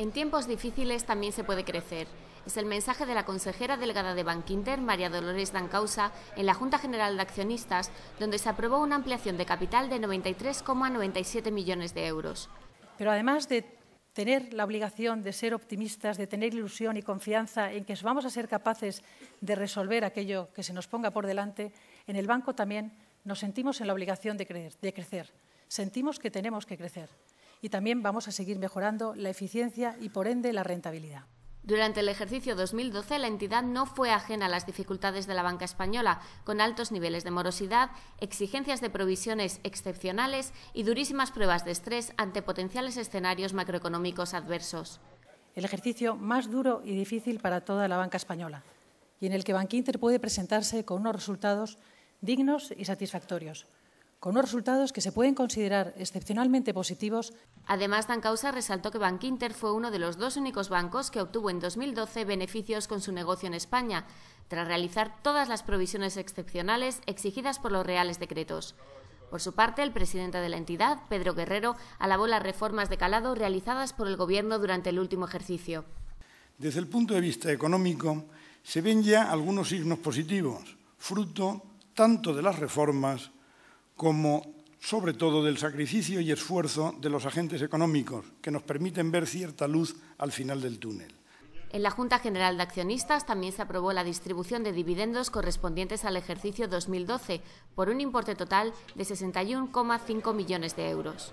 En tiempos difíciles también se puede crecer. Es el mensaje de la consejera delegada de Bankinter, María Dolores Dancausa, en la Junta General de Accionistas, donde se aprobó una ampliación de capital de 93,97 millones de euros. Pero además de tener la obligación de ser optimistas, de tener ilusión y confianza en que vamos a ser capaces de resolver aquello que se nos ponga por delante, en el banco también nos sentimos en la obligación de, de crecer. Sentimos que tenemos que crecer y también vamos a seguir mejorando la eficiencia y, por ende, la rentabilidad. Durante el ejercicio 2012, la entidad no fue ajena a las dificultades de la banca española, con altos niveles de morosidad, exigencias de provisiones excepcionales y durísimas pruebas de estrés ante potenciales escenarios macroeconómicos adversos. El ejercicio más duro y difícil para toda la banca española, y en el que Bankinter puede presentarse con unos resultados dignos y satisfactorios, con unos resultados que se pueden considerar excepcionalmente positivos. Además, causa resaltó que Bankinter fue uno de los dos únicos bancos que obtuvo en 2012 beneficios con su negocio en España, tras realizar todas las provisiones excepcionales exigidas por los reales decretos. Por su parte, el presidente de la entidad, Pedro Guerrero, alabó las reformas de calado realizadas por el Gobierno durante el último ejercicio. Desde el punto de vista económico, se ven ya algunos signos positivos, fruto tanto de las reformas como sobre todo del sacrificio y esfuerzo de los agentes económicos, que nos permiten ver cierta luz al final del túnel. En la Junta General de Accionistas también se aprobó la distribución de dividendos correspondientes al ejercicio 2012 por un importe total de 61,5 millones de euros.